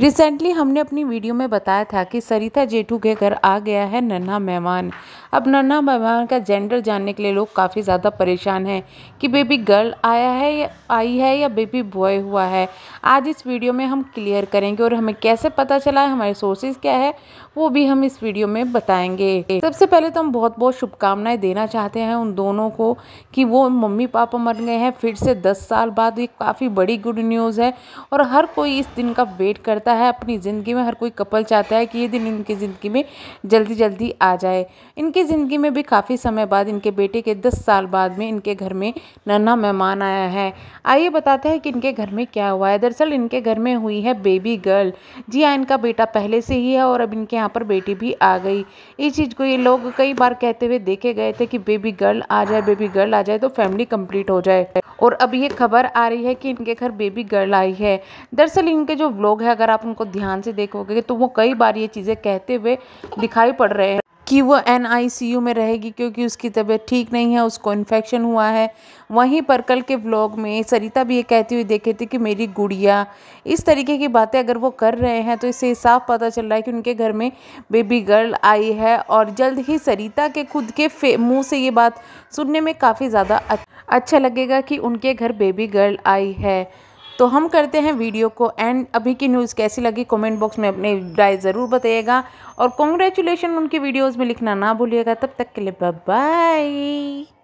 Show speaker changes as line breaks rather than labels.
recently हमने अपनी video में बताया था कि सरिता जेठू के घर आ गया है नन्हा मेहमान अब नन्हा मेहमान का जेंडर जानने के लिए लोग काफ़ी ज़्यादा परेशान हैं कि बेबी गर्ल आया है या आई है या बेबी बॉय हुआ है आज इस वीडियो में हम क्लियर करेंगे और हमें कैसे पता चला है हमारे सोर्सेज क्या है वो भी हम इस वीडियो में बताएंगे सबसे पहले तो हम बहुत बहुत शुभकामनाएं देना चाहते हैं उन दोनों को कि वो मम्मी पापा मर गए हैं फिर से दस साल बाद ये काफ़ी बड़ी गुड न्यूज़ है और हर कोई इस दिन का वेट करता चाहता है अपनी ज़िंदगी में हर कोई कपल चाहता है कि ये दिन इनकी ज़िंदगी में जल्दी जल्दी आ जाए इनकी ज़िंदगी में भी काफ़ी समय बाद इनके बेटे के दस साल बाद में इनके घर में नन्हा मेहमान आया है आइए बताते हैं कि इनके घर में क्या हुआ है दरअसल इनके घर में हुई है बेबी गर्ल जी हाँ इनका बेटा पहले से ही है और अब इनके यहाँ पर बेटी भी आ गई इस चीज़ को ये लोग कई बार कहते हुए देखे गए थे कि बेबी गर्ल आ जाए बेबी गर्ल आ जाए तो फैमिली कंप्लीट हो जाए और अब ये खबर आ रही है कि इनके घर बेबी गर्ल आई है दरअसल इनके जो व्लॉग है अगर आप उनको ध्यान से देखोगे तो वो कई बार ये चीज़ें कहते हुए दिखाई पड़ रहे हैं कि वो एन में रहेगी क्योंकि उसकी तबीयत ठीक नहीं है उसको इन्फेक्शन हुआ है वहीं पर कल के व्लॉग में सरिता भी ये कहती हुई देखे थे कि मेरी गुड़िया इस तरीके की बातें अगर वो कर रहे हैं तो इससे साफ पता चल रहा है कि उनके घर में बेबी गर्ल आई है और जल्द ही सरिता के खुद के मुंह से ये बात सुनने में काफ़ी ज़्यादा अच्छा लगेगा कि उनके घर बेबी गर्ल आई है तो हम करते हैं वीडियो को एंड अभी की न्यूज़ कैसी लगी कमेंट बॉक्स में अपने राय ज़रूर बताइएगा और कॉन्ग्रेचुलेशन उनकी वीडियोस में लिखना ना भूलिएगा तब तक के लिए बाय